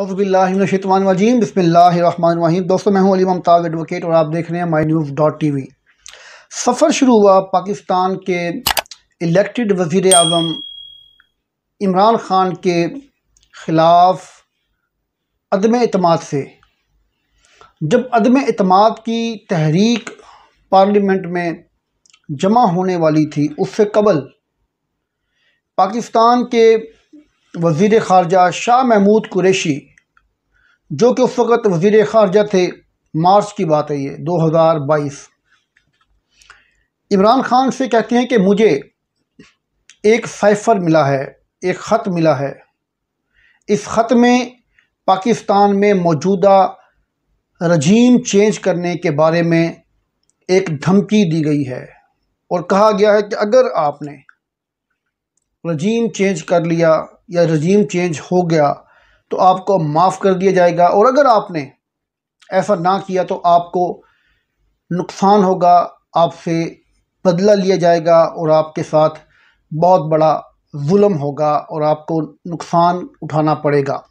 अवबिल्लाशतवानवाजीम बसमीम दोस्तों मैं हूं अली ममताज़ एडवोकेट और आप देख रहे हैं my news dot T V सफ़र शुरू हुआ पाकिस्तान के इलेक्टेड वज़ी अजम इमरान ख़ान के ख़िलाफ़ अदम अतमाद से जब अदम अतमाद की तहरीक पार्लियामेंट में जमा होने वाली थी उससे कबल पाकिस्तान के वजीर ख़ारजा शाह महमूद कुरेशी जो कि उस वक़्त वज़ी ख़ारजा थे मार्च की बात है ये दो हज़ार बाईस इमरान खान से कहते हैं कि मुझे एक साइफ़र मिला है एक ख़त मिला है इस ख़त में पाकिस्तान में मौजूदा रजीम चेंज करने के बारे में एक धमकी दी गई है और कहा गया है कि अगर आपने रजीम चेंज कर लिया या रजीम चेंज हो गया तो आपको माफ़ कर दिया जाएगा और अगर आपने ऐसा ना किया तो आपको नुकसान होगा आपसे बदला लिया जाएगा और आपके साथ बहुत बड़ा जुल्म होगा और आपको नुकसान उठाना पड़ेगा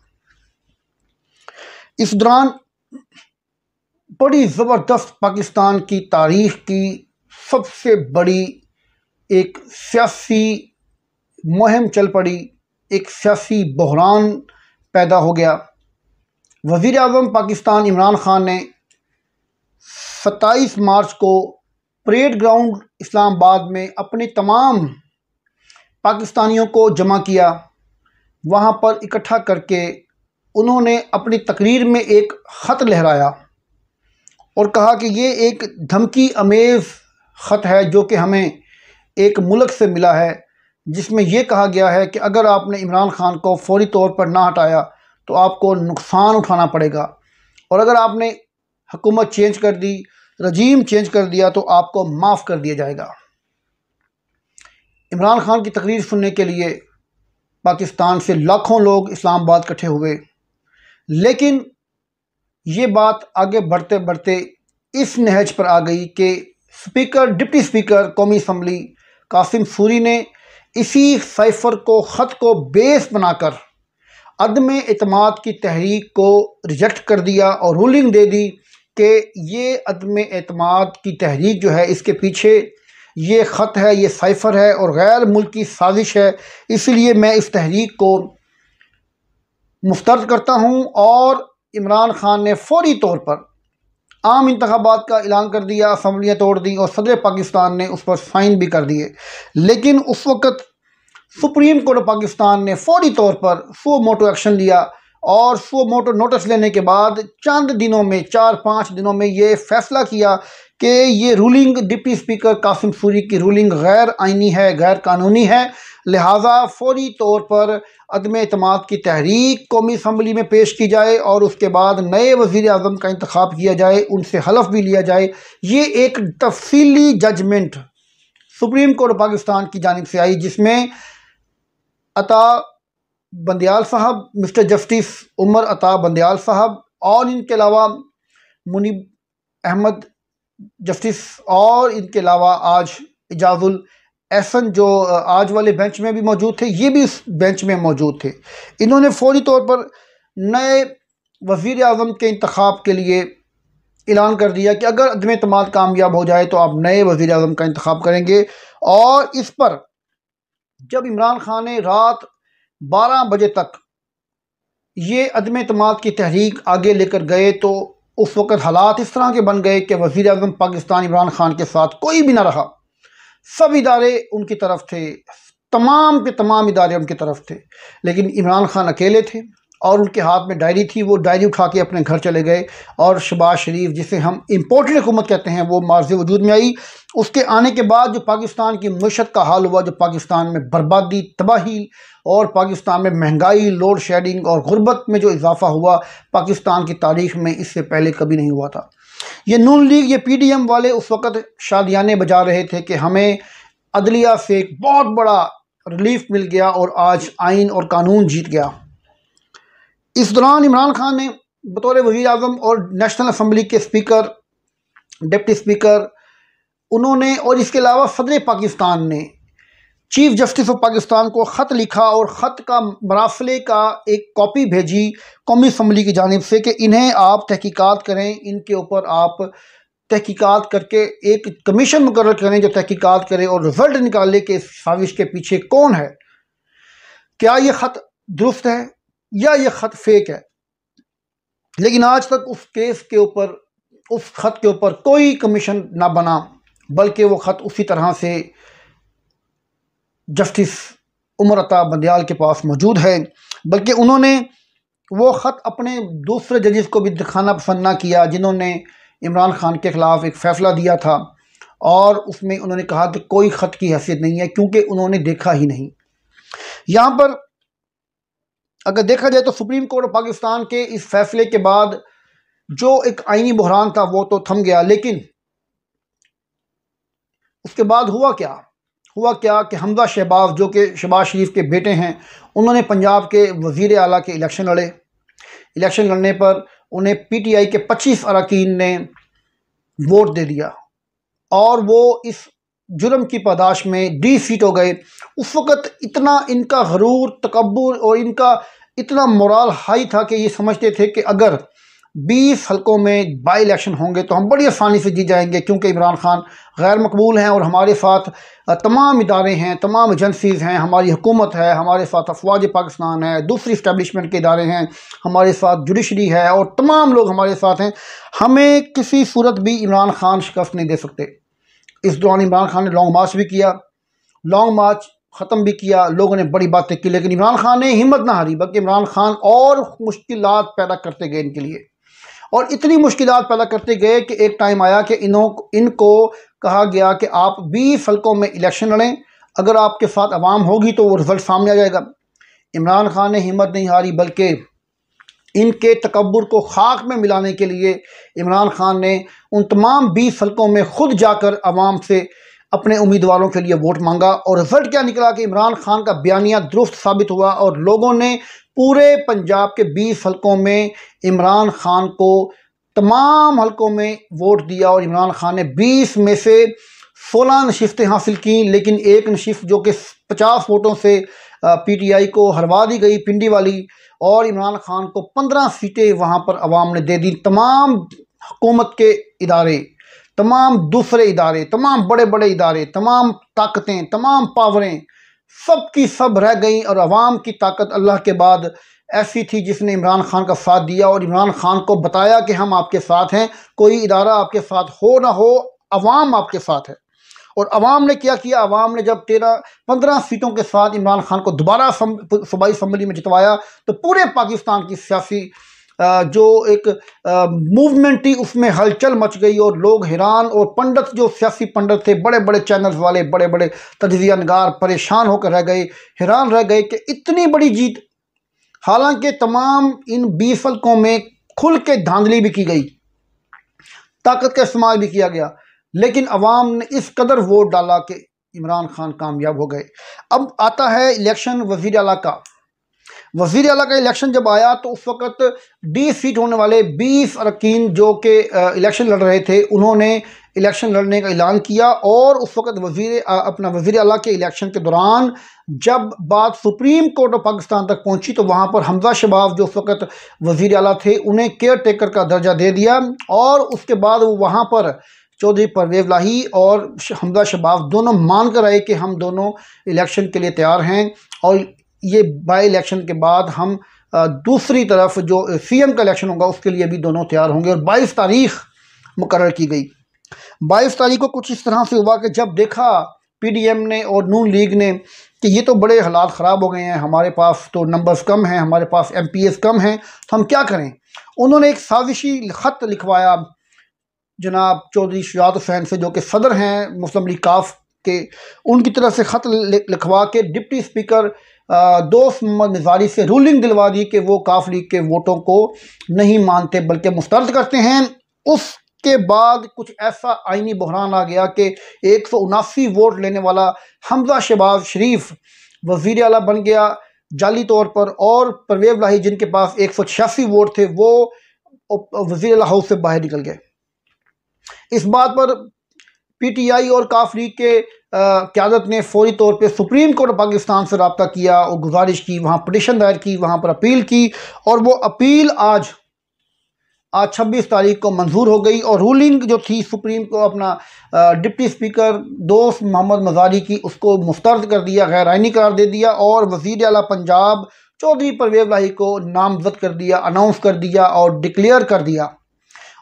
इस दौरान बड़ी ज़बरदस्त पाकिस्तान की तारीख की सबसे बड़ी एक सियासी मुहिम चल पड़ी एक सियासी बहरान पैदा हो गया वज़ी अजम पाकिस्तान इमरान ख़ान ने सत्ताईस मार्च को परेड ग्राउंड इस्लामाबाद में अपने तमाम पाकिस्तानियों को जमा किया वहाँ पर इकट्ठा करके उन्होंने अपनी तकरीर में एक ख़त लहराया और कहा कि ये एक धमकी अमेज़ ख़त है जो कि हमें एक मुल्क से मिला है जिसमें यह कहा गया है कि अगर आपने इमरान खान को फौरी तौर पर ना हटाया तो आपको नुकसान उठाना पड़ेगा और अगर आपने हुकूमत चेंज कर दी रजीम चेंज कर दिया तो आपको माफ़ कर दिया जाएगा इमरान खान की तकरीर सुनने के लिए पाकिस्तान से लाखों लोग इस्लामाबाद इकट्ठे हुए लेकिन ये बात आगे बढ़ते बढ़ते इस नहज पर आ गई कि स्पीकर डिप्टी स्पीकर कौमी असम्बली कासिम सूरी ने इसी साइफर को ख़त को बेस बनाकर अदम अतमाद की तहरीक को रिजेक्ट कर दिया और रूलिंग दे दी कि ये अदम अतमाद की तहरीक जो है इसके पीछे ये ख़त है ये साइफ़र है और गैर मुल्की साजिश है इसलिए मैं इस तहरीक को मुस्तरद करता हूँ और इमरान ख़ान ने फौरी तौर पर आम इंतबात का ऐलान कर दिया असम्बलियाँ तोड़ दी और सदर पाकिस्तान ने उस पर साइन भी कर दिए लेकिन उस वक़्त सुप्रीम कोर्ट ऑफ पाकिस्तान ने फौरी तौर पर सो मोटो एक्शन लिया और सो मोटो नोटिस लेने के बाद चंद दिनों में चार पाँच दिनों में ये फैसला किया कि ये ruling deputy speaker Qasim Suri की रूलिंग गैर आइनी है गैर कानूनी है लिहाजा फौरी तौर पर अदम अतमाद की तहरीक कौमी असम्बली में पेश की जाए और उसके बाद नए वज़ी अजम का इंतखब किया जाए उनसे हलफ भी लिया जाए ये एक तफसीली जजमेंट सुप्रीम कोर्ट पाकिस्तान की जानब से आई जिसमें अता बंदयाल साहब मिस्टर जस्टिस उमर अता बंदयाल साहब और इनके अलावा मुनीब अहमद जस्टिस और इनके अलावा आज एजाजुल एहसन जो आज वाले बेंच में भी मौजूद थे ये भी इस बेंच में मौजूद थे इन्होंने फौरी तौर पर नए वज़ी अजम के इंतखब के लिए ऐलान कर दिया कि अगर अदम अतम कामयाब हो जाए तो आप नए वजीर अजम का इंतखब करेंगे और इस पर जब इमरान खान ने रात बारह बजे तक ये अदम अतम की तहरीक आगे लेकर गए तो उस वक़्त हालात इस तरह के बन गए कि वज़ी अजम पाकिस्तान इमरान खान के साथ कोई भी ना रहा सब इदारे उनकी तरफ थे तमाम के तमाम इदारे उनकी तरफ थे लेकिन इमरान खान अकेले थे और उनके हाथ में डायरी थी वो डायरी उठा के अपने घर चले गए और शबाज शरीफ जिसे हम इम्पोर्टेड हुकूमत कहते हैं वो मार्ज वजूद में आई उसके आने के बाद जो पाकिस्तान की मीशत का हाल हुआ जो पाकिस्तान में बर्बादी तबाही और पाकिस्तान में महंगाई लोड शेडिंग और गुर्बत में जो इजाफा हुआ पाकिस्तान की तारीख में इससे पहले कभी नहीं हुआ था ये नून लीग ये एम वाले उस वक़्त शादियाने बजा रहे थे कि हमें अदलिया से एक बहुत बड़ा रिलीफ मिल गया और आज आइन और कानून जीत गया इस दौरान इमरान खान ने बतौर वजी अजम और नेशनल असम्बली के स्पीकर डिप्टी स्पीकर उन्होंने और इसके अलावा सदर पाकिस्तान ने चीफ जस्टिस ऑफ पाकिस्तान को ख़त लिखा और ख़त का मरासले का एक कॉपी भेजी कौमी असम्बली की जानब से कि इन्हें आप तहकीकत करें इनके ऊपर आप तहकीकात करके एक कमीशन मुकर करें जो तहकीकत करें और रिज़ल्ट निकाले कि इस साजिश के पीछे कौन है क्या ये ख़त दुरुस्त है या ये ख़त फेक है लेकिन आज तक उस केस के ऊपर उस ख़त के ऊपर कोई कमीशन ना बना बल्कि वो ख़त उसी तरह से जस्टिस उमरता बंदयाल के पास मौजूद है बल्कि उन्होंने वो ख़त अपने दूसरे जजेस को भी दिखाना पसंद ना किया जिन्होंने इमरान खान के ख़िलाफ़ एक फ़ैसला दिया था और उसमें उन्होंने कहा कि कोई ख़त की हैसियत नहीं है क्योंकि उन्होंने देखा ही नहीं यहाँ पर अगर देखा जाए तो सुप्रीम कोर्ट ऑफ पाकिस्तान के इस फैसले के बाद जो एक आइनी बहरान था वो तो थम गया लेकिन उसके बाद हुआ क्या हुआ क्या कि हमजा शहबाज जो कि शहबाज शरीफ के बेटे हैं उन्होंने पंजाब के वज़ी अला के इलेक्शन लड़े इलेक्शन लड़ने पर उन्हें पी टी आई के पच्चीस अरकान ने वोट दे दिया और वो इस जुर्म की पैदाश में डिफीट हो गए उस वक़्त इतना इनका गरूर तकबर और इनका इतना मोराल हाई था कि ये समझते थे कि अगर बीस हलकों में बाई इलेक्शन होंगे तो हम बड़ी आसानी से जीत जाएंगे क्योंकि इमरान खान गैर मकबूल हैं और हमारे साथ तमाम इदारे हैं तमाम एजेंसीज़ हैं हमारी हुकूमत है हमारे साथ अफवाज पाकिस्तान है दूसरी इस्टेबलिशमेंट के इदारे हैं हमारे साथ जुडिशरी है और तमाम लोग हमारे साथ हैं हमें किसी सूरत भी इमरान खान शिकस्त नहीं दे सकते इस दौरान इमरान खान ने लॉन्ग मार्च भी किया लॉन्ग मार्च ख़त्म भी किया लोगों ने बड़ी बातें की लेकिन इमरान खान ने हिम्मत ना हारी बल्कि इमरान खान और मुश्किल पैदा करते गए इनके लिए और इतनी मुश्किल पैदा करते गए कि एक टाइम आया कि इन्हों इनको कहा गया कि आप बीस हल्कों में इलेक्शन लड़ें अगर आपके साथ आवाम होगी तो वो रिज़ल्ट सामने आ जाएगा इमरान खान ने हिम्मत नहीं हारी बल्कि इनके तकबर को खाक में मिलाने के लिए इमरान खान ने उन तमाम बीस हल्कों में खुद जाकर आवाम से अपने उम्मीदवारों के लिए वोट मांगा और रिजल्ट क्या निकला कि इमरान खान का बयानिया दुरुस्त साबित हुआ और लोगों ने पूरे पंजाब के बीस हल्कों में इमरान खान को तमाम हलकों में वोट दिया और इमरान खान ने बीस में से सोलह नशिस्तें हासिल की लेकिन एक नशिफ जो कि पचास वोटों से पीटीआई को हरवा दी गई पिंडी वाली और इमरान खान को पंद्रह सीटें वहाँ पर आवाम ने दे दी तमाम हुकूमत के इदारे तमाम दूसरे इदारे तमाम बड़े बड़े इदारे तमाम ताकतें तमाम पावरें सब की सब रह गई और आवाम की ताकत अल्लाह के बाद ऐसी थी जिसने इमरान खान का साथ दिया और इमरान खान को बताया कि हम आपके साथ हैं कोई इदारा आपके साथ हो ना हो आवाम आपके साथ है और आवाम ने क्या किया अवाम ने जब तेरह पंद्रह सीटों के साथ इमरान खान को दोबारा सूबाई असम्बली में जितवाया तो पूरे पाकिस्तान की सियासी जो एक मूवमेंट थी उसमें हलचल मच गई और लोग हैरान और पंडित जो सियासी पंडित थे बड़े बड़े चैनल्स वाले बड़े बड़े तजिया नगार परेशान होकर रह गए हैरान रह गए कि इतनी बड़ी जीत हालांकि तमाम इन बीस हल्कों में खुल के धांधली भी की गई ताकत का इस्तेमाल भी किया गया लेकिन अवाम ने इस कदर वोट डाला कि इमरान खान कामयाब हो गए अब आता है इलेक्शन वजीर अला का वजीर अला का इलेक्शन जब आया तो उस वक्त डी सीट होने वाले बीस अरकिन जो कि इलेक्शन लड़ रहे थे उन्होंने इलेक्शन लड़ने का ऐलान किया और उस वक्त वजीर अपना वजीर अला के इलेक्शन के दौरान जब बात सुप्रीम कोर्ट ऑफ पाकिस्तान तक पहुंची तो वहां पर हमजा शबाब जो उस वक्त वजीर अला थे उन्हें केयर टेकर का दर्जा दे दिया और उसके बाद वो वहाँ पर चौधरी परदेव लाही और हमदा शबाब दोनों मान कर आए कि हम दोनों इलेक्शन के लिए तैयार हैं और ये बाई इलेक्शन के बाद हम दूसरी तरफ जो सीएम का इलेक्शन होगा उसके लिए भी दोनों तैयार होंगे और बाईस तारीख मुकर की गई बाईस तारीख को कुछ इस तरह से हुआ कि जब देखा पीडीएम ने और नून लीग ने कि ये तो बड़े हालात ख़राब हो गए हैं हमारे पास तो नंबर्स कम हैं हमारे पास एमपीएस कम हैं तो हम क्या करें उन्होंने एक साजिशी ख़त लिखवाया जनाब चौधरी शुजात हुसैन से जो कि सदर हैं मुस्लिम लीग काफ के उनकी तरफ से ख़त लिखवा के डिप्टी स्पीकर दोस्त मोहम्मद निजारी से रूलिंग दिलवा दी कि वो काफ लीग के वोटों को नहीं मानते बल्कि मुस्तरद करते हैं उस के बाद कुछ ऐसा आइनी बहरान आ गया कि एक सौ उनासी वोट लेने वाला हमजा शहबाज शरीफ वजीर अला बन गया जाली तौर पर और परवेज लाही जिनके पास एक सौ छियासी वोट थे वो वजीर अला हाउस से बाहर निकल गए इस बात पर पीटीआई और काफ लीग के क्यादत ने फौरी तौर पे सुप्रीम कोर्ट पाकिस्तान से रबता किया और गुजारिश की वहाँ पटिशन दायर की वहाँ पर अपील की और वो अपील आज आज 26 तारीख को मंजूर हो गई और रूलिंग जो थी सुप्रीम को अपना डिप्टी स्पीकर दोस्त मोहम्मद मजारी की उसको मुस्तरद कर दिया गैर आइनी करार दे दिया और वजीर अला पंजाब चौधरी परवेज लाही को नामजद कर दिया अनाउंस कर दिया और डिक्लेयर कर दिया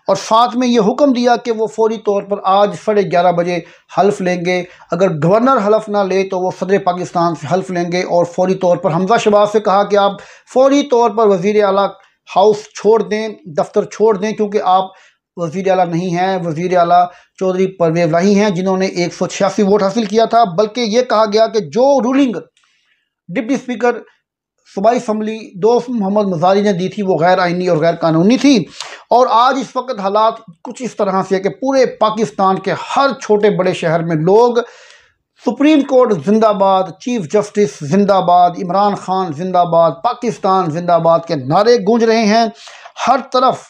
और साथ में ये हुक्म दिया कि वो फौरी तौर पर आज साढ़े ग्यारह बजे हल्फ लेंगे अगर गवर्नर हल्फ ना ले तो वो सदर पाकिस्तान से हल्फ लेंगे और फौरी तौर पर हमजा शबाज से कहा कि आप फौरी तौर पर वज़ी अला हाउस छोड़ दें दफ्तर छोड़ दें क्योंकि आप वज़ी अला नहीं हैं वज़ीर अला चौधरी परवेज लाही हैं जिन्होंने एक सौ छियासी वोट हासिल किया था बल्कि ये कहा गया कि जो रूलिंग डिप्टी स्पीकर सूबाई इसम्बली दो मोहम्मद मजारी ने दी थी वो गैर आइनी और गैर कानूनी थी और आज इस वक्त हालात कुछ इस तरह से है कि पूरे पाकिस्तान के हर छोटे बड़े शहर में लोग सुप्रीम कोर्ट जिंदाबाद चीफ जस्टिस जिंदाबाद इमरान खान जिंदाबाद पाकिस्तान जिंदाबाद के नारे गूंज रहे हैं हर तरफ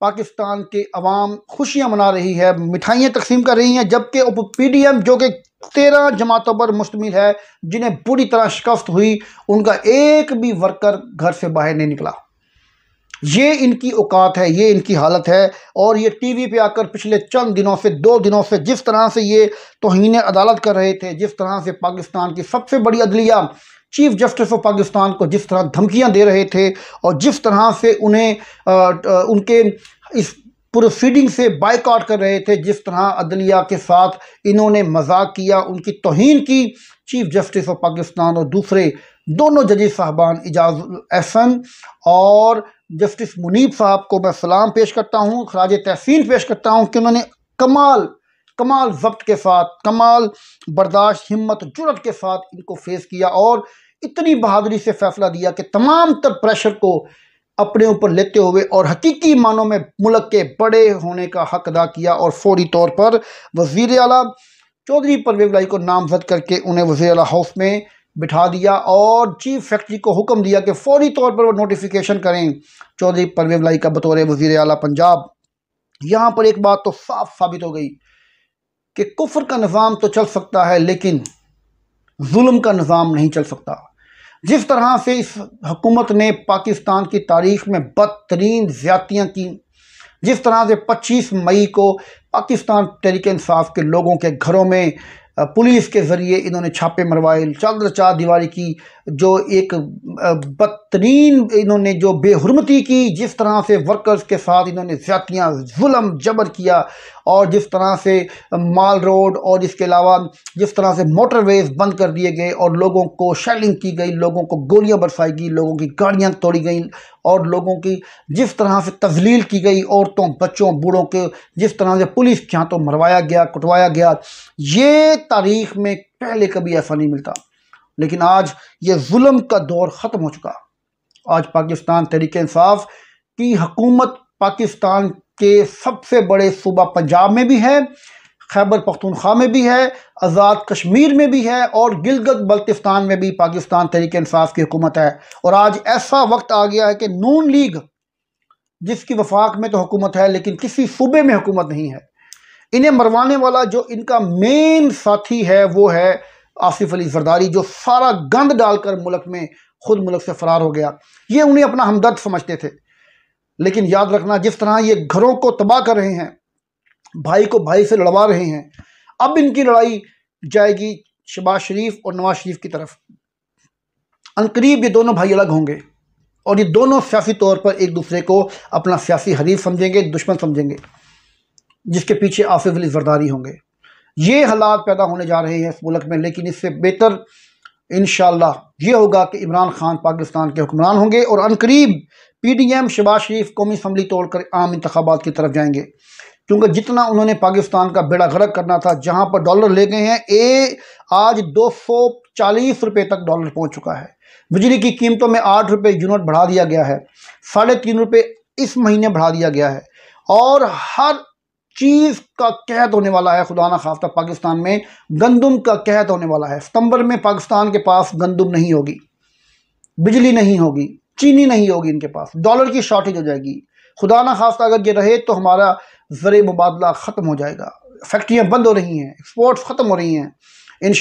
पाकिस्तान के अवाम खुशियाँ मना रही है मिठाइयाँ तकसीम कर रही हैं जबकि पी डी एम जो कि तेरह जमातों पर मुश्तमिल है जिन्हें बुरी तरह शिकस्त हुई उनका एक भी वर्कर घर से बाहर नहीं निकला ये इनकी औकात है ये इनकी हालत है और ये टीवी पे आकर पिछले चंद दिनों से दो दिनों से जिस तरह से ये तोहन अदालत कर रहे थे जिस तरह से पाकिस्तान की सबसे बड़ी अदलिया चीफ जस्टिस ऑफ पाकिस्तान को जिस तरह धमकियां दे रहे थे और जिस तरह से उन्हें आ, आ, उनके इस प्रोसीडिंग से बाइकआउट कर रहे थे जिस तरह अदलिया के साथ इन्होंने मजाक किया उनकी तोहन की चीफ जस्टिस ऑफ पाकिस्तान और दूसरे दोनों जजे साहबान एजाज एहसन और जस्टिस मुनीब साहब को मैं सलाम पेश करता हूँ खराज तहसीन पेश करता हूँ कि उन्होंने कमाल कमाल जब्त के साथ कमाल बर्दाश्त हिम्मत जुरत के साथ इनको फेस किया और इतनी बहादुरी से फैसला दिया कि तमाम तर प्रेशर को अपने ऊपर लेते हुए और हकीकी मानों में मुल्क के बड़े होने का हक अदा किया और फौरी तौर पर वजीर अला चौधरी परवेज लाई को नामजद करके उन्हें वजी अला हाउस में बिठा दिया और चीफ फैक्ट्री को हुक्म दिया कि फौरी तौर पर वो नोटिफिकेशन करें चौधरी परवेज लाई का बतौर वजीर अला पंजाब यहाँ पर एक बात तो साफ साबित हो गई कि कुफर का निज़ाम तो चल सकता है लेकिन जुल्म का निज़ाम नहीं चल सकता जिस तरह से इस हुकूमत ने पाकिस्तान की तारीख में बदतरीन ज़्यादतियाँ की जिस तरह से 25 मई को पाकिस्तान तहरीक इंसाफ के लोगों के घरों में पुलिस के ज़रिए इन्होंने छापे मरवाए चादर चार दीवारी की जो एक बदतरीन इन्होंने जो बेहरमती की जिस तरह से वर्कर्स के साथ इन्होंने ज़्यादतियाँ जुलम जबर किया और जिस तरह से माल रोड और इसके अलावा जिस तरह से मोटरवेज बंद कर दिए गए और लोगों को शेलिंग की गई लोगों को गोलियां बरसाई गई लोगों की गाड़ियां तोड़ी गई और लोगों की जिस तरह से तजलील की गई औरतों बच्चों बूढ़ों के जिस तरह से पुलिस के हाथों तो मरवाया गया कुटवाया गया ये तारीख में पहले कभी ऐसा नहीं मिलता लेकिन आज ये जुल्म का दौर ख़त्म हो चुका आज पाकिस्तान तहरीक इंसाफ की हकूमत पाकिस्तान के सबसे बड़े सूबा पंजाब में भी है खैबर पख्तूनख्वा में भी है आज़ाद कश्मीर में भी है और गिलगत बल्तिस्तान में भी पाकिस्तान तहरीक इंसाफ की हुकूमत है और आज ऐसा वक्त आ गया है कि नून लीग जिसकी वफाक में तो हुकूमत है लेकिन किसी सूबे में हुकूमत नहीं है इन्हें मरवाने वाला जो इनका मेन साथी है वो है आसिफ अली जरदारी जो सारा गंद डालकर मुल्क में ख़ुद मुल्क से फ़रार हो गया ये उन्हें अपना हमदर्द समझते थे लेकिन याद रखना जिस तरह ये घरों को तबाह कर रहे हैं भाई को भाई से लड़वा रहे हैं अब इनकी लड़ाई जाएगी शबाज शरीफ और नवाज शरीफ की तरफ अनकरीब ये दोनों भाई अलग होंगे और ये दोनों सियासी तौर पर एक दूसरे को अपना सियासी हरीफ समझेंगे दुश्मन समझेंगे जिसके पीछे आसिफ अली जरदारी होंगे ये हालात पैदा होने जा रहे हैं इस मुल्क में लेकिन इससे बेहतर इन ये होगा कि इमरान खान पाकिस्तान के हुक्मरान होंगे और अनकरीब P D M Shahbaz Sharif कौमी असम्बली तोड़ कर आम इंतबात की तरफ जाएंगे क्योंकि जितना उन्होंने पाकिस्तान का बेड़ा गर्क करना था जहाँ पर डॉलर ले गए हैं ए आज दो सौ चालीस रुपये तक डॉलर पहुँच चुका है बिजली की कीमतों में आठ रुपये यूनिट बढ़ा दिया गया है साढ़े तीन रुपये इस महीने बढ़ा दिया गया है और हर चीज़ का कहत होने वाला है खुदा ना खास्ता पाकिस्तान में गंदम का कहत होने वाला है सितंबर में पाकिस्तान के पास गंदम नहीं होगी बिजली नहीं होगी चीनी नहीं होगी इनके पास डॉलर की शॉर्टेज हो जाएगी खुदा ना खास्ता अगर ये रहे तो हमारा ज़र मुबादला ख़त्म हो जाएगा फैक्ट्रियाँ बंद हो रही हैं एक्सपोर्ट्स ख़त्म हो रही हैं इन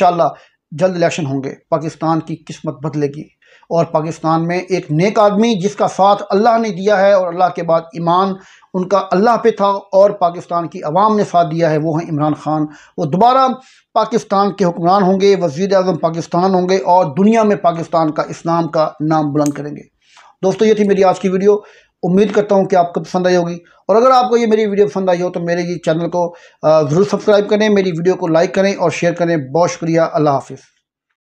जल्द इलेक्शन होंगे पाकिस्तान की किस्मत बदलेगी और पाकिस्तान में एक नेक आदमी जिसका साथ अल्लाह ने दिया है और अल्लाह के बाद ईमान उनका अल्लाह पे था और पाकिस्तान की आवाम ने साथ दिया है वो हैं इमरान खान वो दोबारा पाकिस्तान के हुक्मरान होंगे वजीर अजम पाकिस्तान होंगे और दुनिया में पाकिस्तान का इस्लाम का नाम बुलंद करेंगे दोस्तों ये थी मेरी आज की वीडियो उम्मीद करता हूँ कि आपको पसंद आई होगी और अगर आपको ये मेरी वीडियो पसंद आई हो तो मेरे ये चैनल को ज़रूर सब्सक्राइब करें मेरी वीडियो को लाइक करें और शेयर करें बहुत शुक्रिया अल्लाह हाफिज़